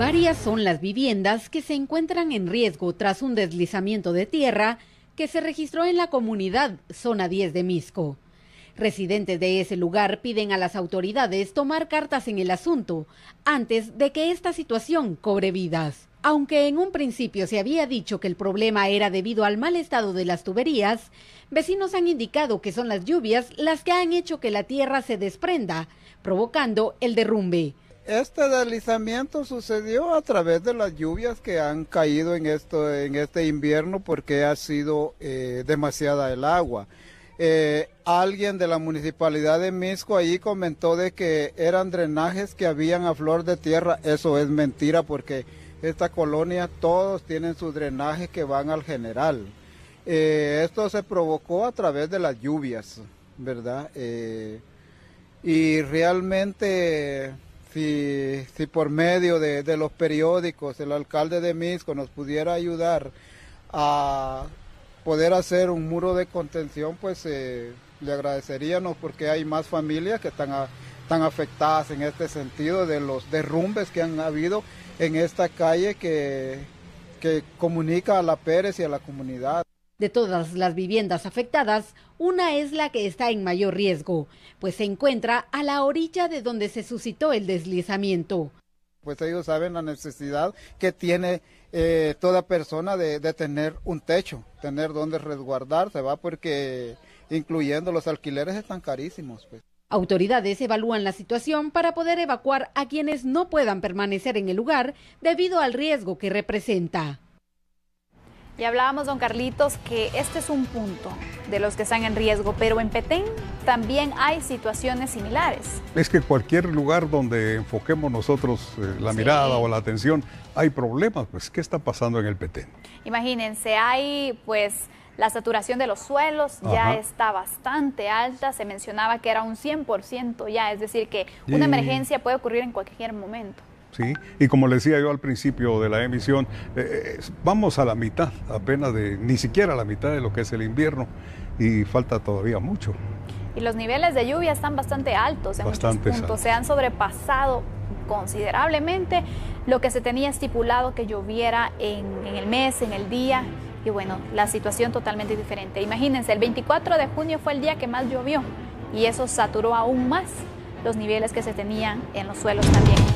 Varias son las viviendas que se encuentran en riesgo tras un deslizamiento de tierra que se registró en la comunidad Zona 10 de Misco. Residentes de ese lugar piden a las autoridades tomar cartas en el asunto antes de que esta situación cobre vidas. Aunque en un principio se había dicho que el problema era debido al mal estado de las tuberías, vecinos han indicado que son las lluvias las que han hecho que la tierra se desprenda, provocando el derrumbe. Este deslizamiento sucedió a través de las lluvias que han caído en, esto, en este invierno porque ha sido eh, demasiada el agua. Eh, alguien de la municipalidad de Misco ahí comentó de que eran drenajes que habían a flor de tierra. Eso es mentira porque esta colonia todos tienen sus drenajes que van al general. Eh, esto se provocó a través de las lluvias, ¿verdad? y realmente si, si por medio de, los periódicos el alcalde de Misco nos pudiera ayudar a poder hacer un muro de contención, pues eh, le agradeceríamos porque hay más familias que están, afectadas en este sentido de los derrumbes que han habido en esta calle que, que comunica a la Pérez y a la comunidad. De todas las viviendas afectadas, una es la que está en mayor riesgo, pues se encuentra a la orilla de donde se suscitó el deslizamiento. Pues ellos saben la necesidad que tiene eh, toda persona de, tener un techo, tener donde resguardarse, va porque incluyendo los alquileres están carísimos. Pues. Autoridades evalúan la situación para poder evacuar a quienes no puedan permanecer en el lugar debido al riesgo que representa. Ya hablábamos, don Carlitos, que este es un punto de los que están en riesgo, pero en Petén también hay situaciones similares. Es que cualquier lugar donde enfoquemos nosotros eh, la mirada o la atención, hay problemas. Pues, ¿qué está pasando en el Petén? Imagínense, hay pues... La saturación de los suelos ya está bastante alta, se mencionaba que era un 100% ya, es decir, que una emergencia puede ocurrir en cualquier momento. ¿sí? Y como le decía yo al principio de la emisión, eh, eh, vamos a la mitad apenas de, ni siquiera la mitad de lo que es el invierno y falta todavía mucho. Y los niveles de lluvia están bastante altos en bastante muchos puntos, se han sobrepasado considerablemente lo que se tenía estipulado que lloviera en el mes, en el día. Y bueno, la situación totalmente diferente. Imagínense, el 24 de junio fue el día que más llovió y eso saturó aún más los niveles que se tenían en los suelos también.